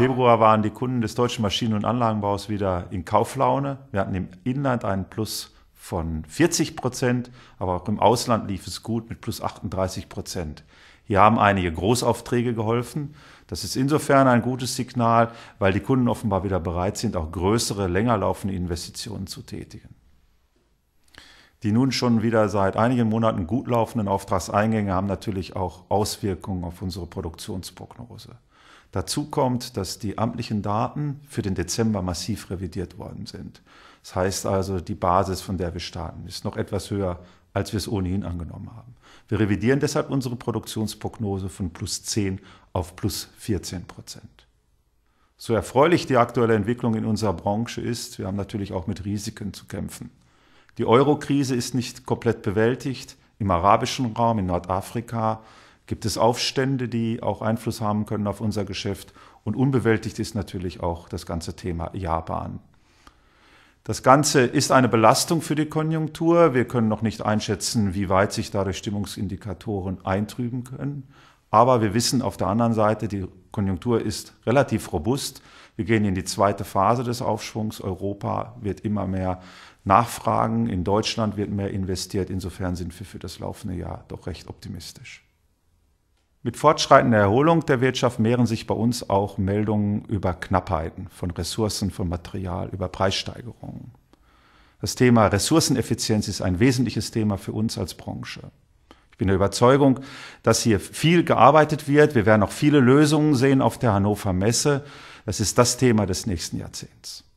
Februar waren die Kunden des deutschen Maschinen- und Anlagenbaus wieder in Kauflaune. Wir hatten im Inland einen Plus von 40 Prozent, aber auch im Ausland lief es gut mit plus 38 Prozent. Hier haben einige Großaufträge geholfen. Das ist insofern ein gutes Signal, weil die Kunden offenbar wieder bereit sind, auch größere, länger laufende Investitionen zu tätigen. Die nun schon wieder seit einigen Monaten gut laufenden Auftragseingänge haben natürlich auch Auswirkungen auf unsere Produktionsprognose. Dazu kommt, dass die amtlichen Daten für den Dezember massiv revidiert worden sind. Das heißt also, die Basis, von der wir starten, ist noch etwas höher, als wir es ohnehin angenommen haben. Wir revidieren deshalb unsere Produktionsprognose von plus 10 auf plus 14 Prozent. So erfreulich die aktuelle Entwicklung in unserer Branche ist, wir haben natürlich auch mit Risiken zu kämpfen. Die Euro-Krise ist nicht komplett bewältigt. Im arabischen Raum, in Nordafrika gibt es Aufstände, die auch Einfluss haben können auf unser Geschäft. Und unbewältigt ist natürlich auch das ganze Thema Japan. Das Ganze ist eine Belastung für die Konjunktur. Wir können noch nicht einschätzen, wie weit sich dadurch Stimmungsindikatoren eintrüben können. Aber wir wissen auf der anderen Seite, die Konjunktur ist relativ robust. Wir gehen in die zweite Phase des Aufschwungs. Europa wird immer mehr nachfragen. In Deutschland wird mehr investiert. Insofern sind wir für das laufende Jahr doch recht optimistisch. Mit fortschreitender Erholung der Wirtschaft mehren sich bei uns auch Meldungen über Knappheiten von Ressourcen, von Material, über Preissteigerungen. Das Thema Ressourceneffizienz ist ein wesentliches Thema für uns als Branche bin der Überzeugung, dass hier viel gearbeitet wird. Wir werden auch viele Lösungen sehen auf der Hannover Messe. Das ist das Thema des nächsten Jahrzehnts.